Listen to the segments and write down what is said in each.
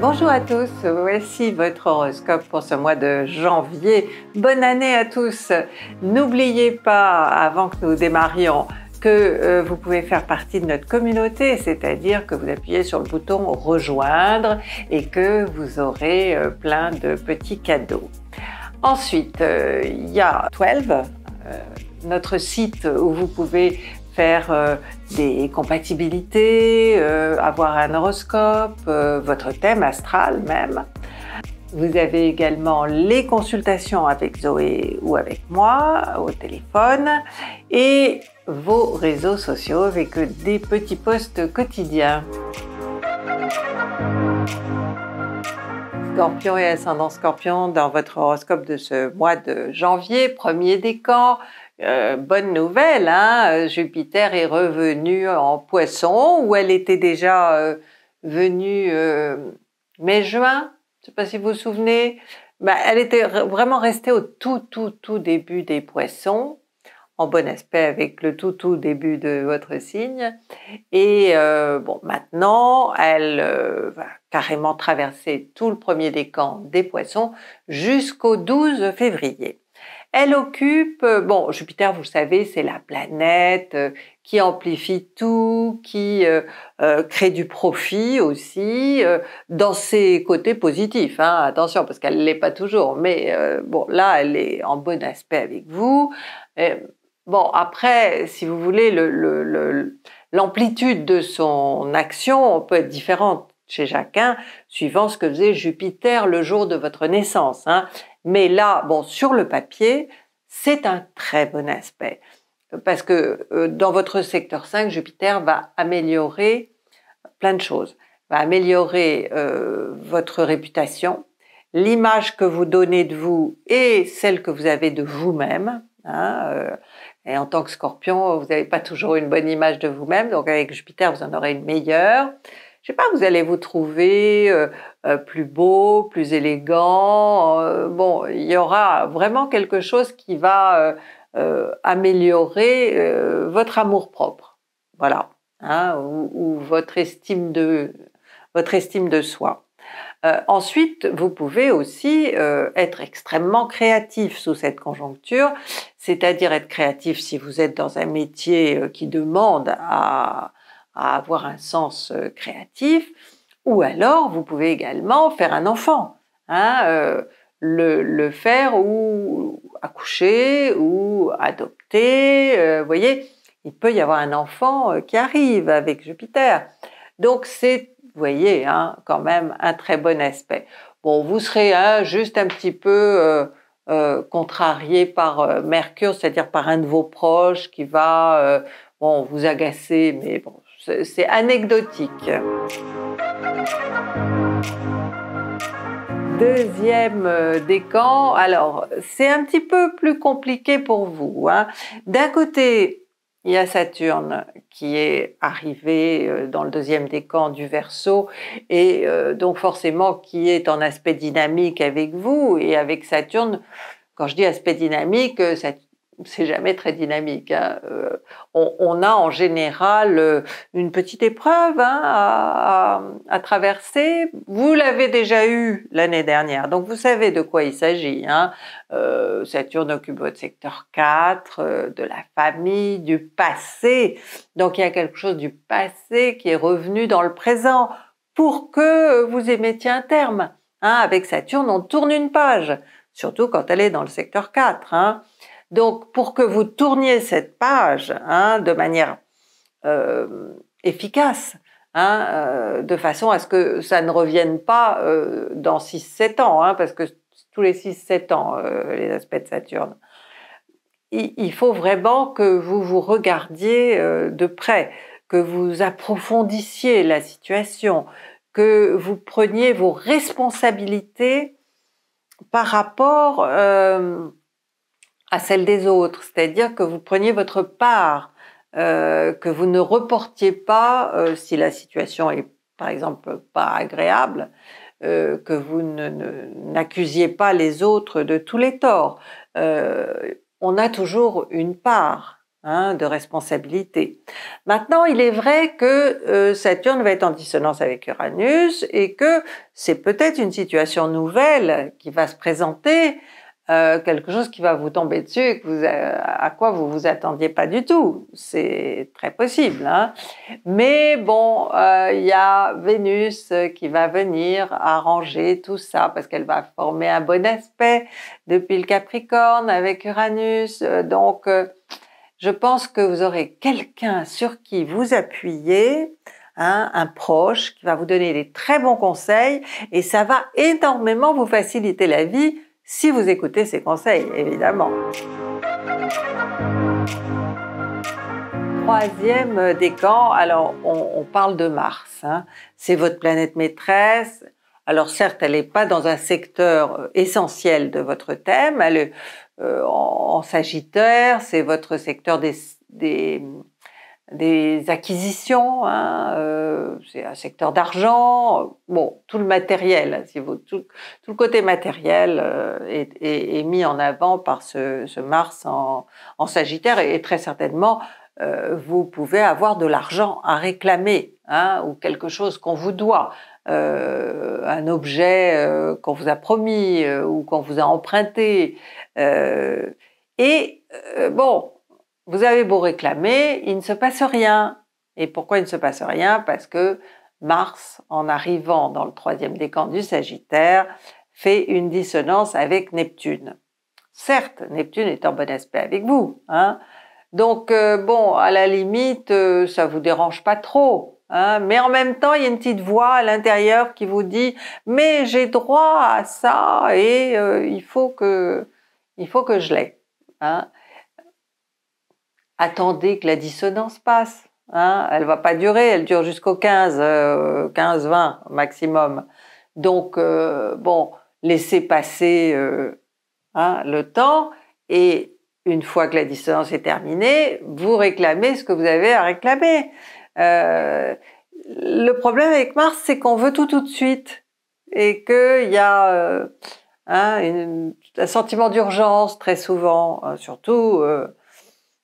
Bonjour à tous, voici votre horoscope pour ce mois de janvier. Bonne année à tous N'oubliez pas, avant que nous démarrions, que euh, vous pouvez faire partie de notre communauté, c'est-à-dire que vous appuyez sur le bouton rejoindre et que vous aurez euh, plein de petits cadeaux. Ensuite, euh, il y a 12, notre site où vous pouvez faire euh, des compatibilités, euh, avoir un horoscope, euh, votre thème astral même. Vous avez également les consultations avec Zoé ou avec moi au téléphone et vos réseaux sociaux avec des petits posts quotidiens. Scorpion et ascendant Scorpion dans votre horoscope de ce mois de janvier, premier décan, euh, bonne nouvelle, hein, euh, Jupiter est revenu en poisson, où elle était déjà euh, venue mai-juin, je ne sais pas si vous vous souvenez, bah, elle était vraiment restée au tout, tout, tout début des poissons, en bon aspect avec le tout, tout début de votre signe. Et bon, maintenant, elle va carrément traverser tout le premier décan des poissons jusqu'au 12 février. Elle occupe, euh, bon, Jupiter, vous savez, c'est la planète euh, qui amplifie tout, qui euh, crée du profit aussi, dans ses côtés positifs. Hein, attention, parce qu'elle ne l'est pas toujours, mais bon, là, elle est en bon aspect avec vous. bon, après, si vous voulez, l'amplitude de son action peut être différente chez chacun, suivant ce que faisait Jupiter le jour de votre naissance. Hein. Mais là, bon, sur le papier, c'est un très bon aspect. Parce que euh, dans votre secteur 5, Jupiter va améliorer euh, plein de choses. Va améliorer euh, votre réputation, l'image que vous donnez de vous et celle que vous avez de vous-même. Hein, et en tant que scorpion, vous n'avez pas toujours une bonne image de vous-même, donc avec Jupiter, vous en aurez une meilleure je sais pas, vous allez vous trouver euh, euh, plus beau, plus élégant. Euh, bon, il y aura vraiment quelque chose qui va améliorer votre amour-propre, voilà, hein, ou, ou, votre estime de votre estime de soi. ensuite, vous pouvez aussi être extrêmement créatif sous cette conjoncture, c'est-à-dire être créatif si vous êtes dans un métier qui demande à, à avoir un sens euh, créatif, ou alors vous pouvez également faire un enfant, hein, euh, le, faire ou accoucher ou adopter, euh, vous voyez, il peut y avoir un enfant qui arrive avec Jupiter. Donc c'est, vous voyez, hein, quand même un très bon aspect. Bon, vous serez hein, juste un petit peu contrarié par Mercure, c'est-à-dire par un de vos proches qui va bon, vous agacer, mais bon, c'est anecdotique. Deuxième euh, décan, alors c'est un petit peu plus compliqué pour vous. Hein. D'un côté, il y a Saturne qui est arrivé euh, dans le deuxième décan du Verseau et euh, donc forcément qui est en aspect dynamique avec vous et avec Saturne. Quand je dis aspect dynamique, c'est jamais très dynamique. Hein. Euh, on, a en général euh, une petite épreuve hein, à, traverser. Vous l'avez déjà eu l'année dernière, donc vous savez de quoi il s'agit. Hein. Euh, Saturne occupe votre secteur 4, de la famille, du passé. Donc il y a quelque chose du passé qui est revenu dans le présent pour que vous y mettiez un terme. Hein. avec Saturne, on tourne une page, surtout quand elle est dans le secteur 4. Donc, pour que vous tourniez cette page hein, de manière euh, efficace, hein, euh, de façon à ce que ça ne revienne pas euh, dans 6-7 ans, hein, parce que tous les 6-7 ans, les aspects de Saturne, il, faut vraiment que vous vous regardiez de près, que vous approfondissiez la situation, que vous preniez vos responsabilités par rapport à celle des autres, c'est-à-dire que vous preniez votre part, euh, que vous ne reportiez pas, euh, si la situation est par exemple pas agréable, euh, que vous n'accusiez pas les autres de tous les torts. on a toujours une part. Hein, de responsabilité. Maintenant, il est vrai que Saturne va être en dissonance avec Uranus et que c'est peut-être une situation nouvelle qui va se présenter euh, quelque chose qui va vous tomber dessus et que vous, euh, à quoi vous vous attendiez pas du tout. C'est très possible. Hein. Mais bon, euh, il y a Vénus euh, qui va venir arranger tout ça parce qu'elle va former un bon aspect depuis le Capricorne avec Uranus. donc, je pense que vous aurez quelqu'un sur qui vous appuyez. Hein, un proche qui va vous donner des très bons conseils et ça va énormément vous faciliter la vie si vous écoutez ces conseils, évidemment. Troisième décan, alors on, parle de Mars, hein. c'est votre planète maîtresse. Alors certes, elle n'est pas dans un secteur euh, essentiel de votre thème, elle est euh, en, Sagittaire, c'est votre secteur des des acquisitions, hein, euh, c'est un secteur d'argent, euh, bon, tout le matériel, si vous, tout, le côté matériel euh, est, mis en avant par ce, Mars en, Sagittaire et, très certainement vous pouvez avoir de l'argent à réclamer hein, ou quelque chose qu'on vous doit. un objet qu'on vous a promis ou qu'on vous a emprunté. et bon, vous avez beau réclamer, il ne se passe rien. Et pourquoi il ne se passe rien Parce que Mars, en arrivant dans le troisième décan du Sagittaire, fait une dissonance avec Neptune. Certes, Neptune est en bon aspect avec vous. Hein Donc, euh, bon, à la limite, ça euh, ça vous dérange pas trop. Hein. mais en même temps, il y a une petite voix à l'intérieur qui vous dit mais j'ai droit à ça et euh, il faut que il faut que je l'aie. Hein attendez que la dissonance passe. Hein, elle va pas durer, elle dure jusqu'au 15, 15, 20 maximum. Donc, euh, bon, laissez passer euh, hein, le temps et une fois que la dissonance est terminée, vous réclamez ce que vous avez à réclamer. Euh, le problème avec Mars, c'est qu'on veut tout tout de suite et qu'il y a hein, un sentiment d'urgence très souvent, hein, surtout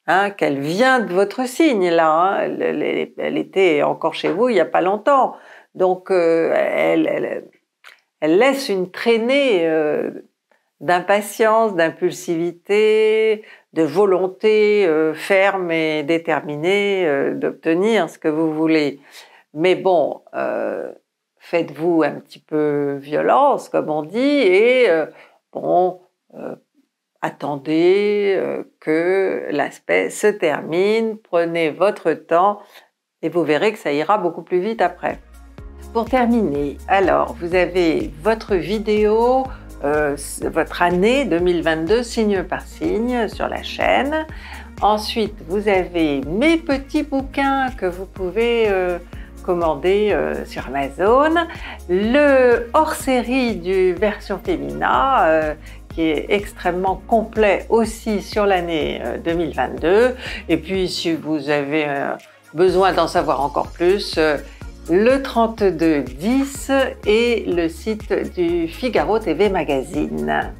Hein, qu'elle vient de votre signe là. Hein. Elle, était encore chez vous il n'y a pas longtemps, donc euh, elle, laisse une traînée euh, d'impatience, d'impulsivité, de volonté euh, ferme et déterminée d'obtenir ce que vous voulez. Mais bon faites-vous un petit peu violence, comme on dit, et bon, attendez euh, que l'aspect se termine, prenez votre temps et vous verrez que ça ira beaucoup plus vite après. Pour terminer, alors vous avez votre vidéo, euh, votre année 2022 signe par signe sur la chaîne. Ensuite, vous avez mes petits bouquins que vous pouvez euh, commander sur Amazon, le hors-série du version féminin qui est extrêmement complet aussi sur l'année 2022. Euh, et puis, si vous avez euh, besoin d'en savoir encore plus, euh, le 3210 et le site du Figaro TV Magazine.